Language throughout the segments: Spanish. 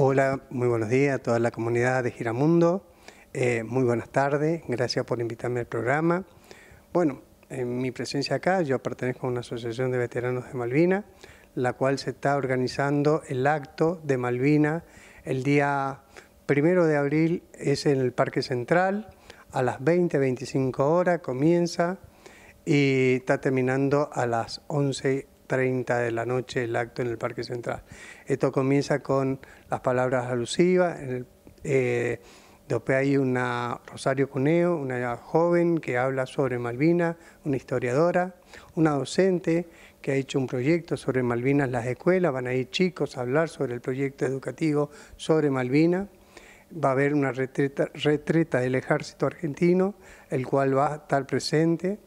Hola, muy buenos días a toda la comunidad de Giramundo. Eh, muy buenas tardes, gracias por invitarme al programa. Bueno, en mi presencia acá, yo pertenezco a una asociación de veteranos de Malvina, la cual se está organizando el acto de Malvina el día primero de abril, es en el Parque Central, a las 20, 25 horas comienza y está terminando a las 11 30 de la noche el acto en el Parque Central. Esto comienza con las palabras alusivas. Eh, después hay una Rosario Cuneo, una joven que habla sobre Malvinas, una historiadora, una docente que ha hecho un proyecto sobre Malvinas las escuelas, van a ir chicos a hablar sobre el proyecto educativo sobre Malvinas. Va a haber una retreta del ejército argentino, el cual va a estar presente.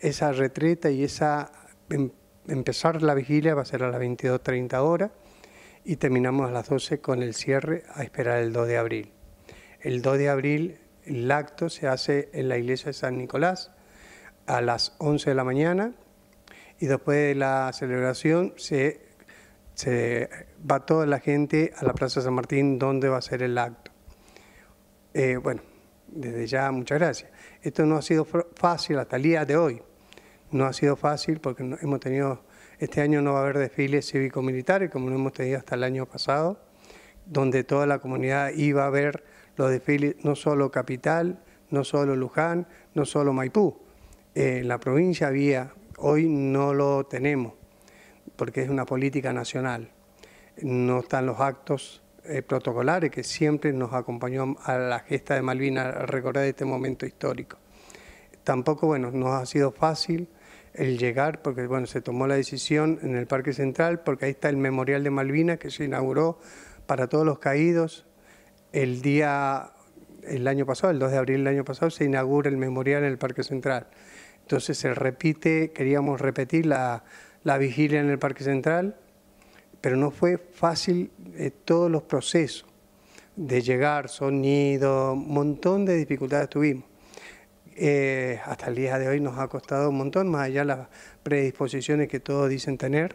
Esa retreta y esa em, empezar la vigilia va a ser a las 22.30 horas y terminamos a las 12 con el cierre a esperar el 2 de abril. El 2 de abril el acto se hace en la iglesia de San Nicolás a las 11 de la mañana y después de la celebración se, va toda la gente a la Plaza San Martín donde va a ser el acto. Eh, bueno, desde ya muchas gracias. Esto no ha sido fácil hasta el día de hoy. No ha sido fácil porque hemos tenido, este año no va a haber desfiles cívico-militares como no hemos tenido hasta el año pasado, donde toda la comunidad iba a ver los desfiles, no solo Capital, no solo Luján, no solo Maipú. Eh, en la provincia había, hoy no lo tenemos, porque es una política nacional. No están los actos eh, protocolares que siempre nos acompañó a la gesta de Malvinas, a recordar este momento histórico. Tampoco, bueno, nos ha sido fácil el llegar, porque bueno, se tomó la decisión en el Parque Central, porque ahí está el Memorial de Malvinas que se inauguró para todos los caídos. El día, el año pasado, el 2 de abril del año pasado, se inaugura el memorial en el Parque Central. Entonces se repite, queríamos repetir la, vigilia en el Parque Central, pero no fue fácil eh, todos los procesos de llegar, sonido, un montón de dificultades tuvimos. Eh, hasta el día de hoy nos ha costado un montón, más allá de las predisposiciones que todos dicen tener.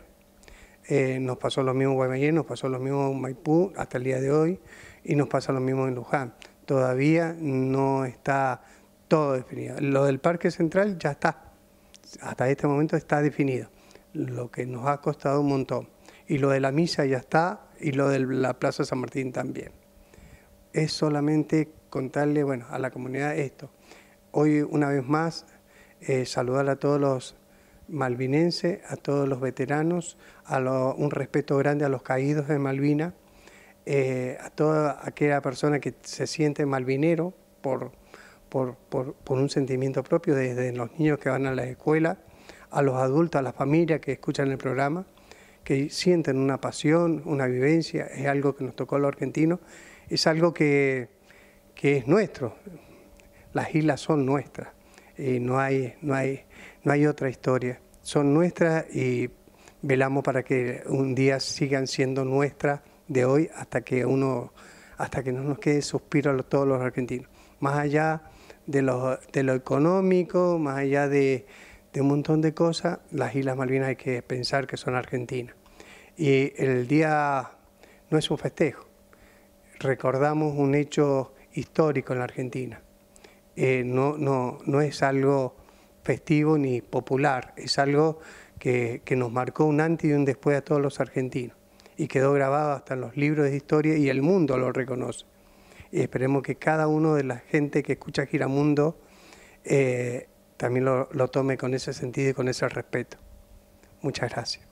Eh, nos pasó lo mismo en Guaymallén, nos pasó lo mismo en Maipú hasta el día de hoy y nos pasa lo mismo en Luján. Todavía no está todo definido. Lo del Parque Central ya está, hasta este momento está definido, lo que nos ha costado un montón. Y lo de la misa ya está y lo de la Plaza San Martín también. Es solamente contarle bueno, a la comunidad esto. Hoy, una vez más, eh, saludar a todos los malvinenses, a todos los veteranos, a un respeto grande a los caídos de Malvina, eh, a toda aquella persona que se siente malvinero por, por, un sentimiento propio, desde los niños que van a la escuela, a los adultos, a las familias que escuchan el programa, que sienten una pasión, una vivencia, es algo que nos tocó a los argentinos, es algo que, que es nuestro, las islas son nuestras y no hay, no hay, no hay otra historia. Son nuestras y velamos para que un día sigan siendo nuestras de hoy hasta que uno hasta que no nos quede suspiro a todos los argentinos. Más allá de lo, económico, más allá de, de un montón de cosas, las Islas Malvinas hay que pensar que son argentinas. Y el día no es un festejo, recordamos un hecho histórico en la Argentina. Eh, no, no, es algo festivo ni popular, es algo que, nos marcó un antes y un después a todos los argentinos y quedó grabado hasta en los libros de historia y el mundo lo reconoce. Y esperemos que cada uno de la gente que escucha Giramundo eh, también lo, lo tome con ese sentido y con ese respeto. Muchas gracias.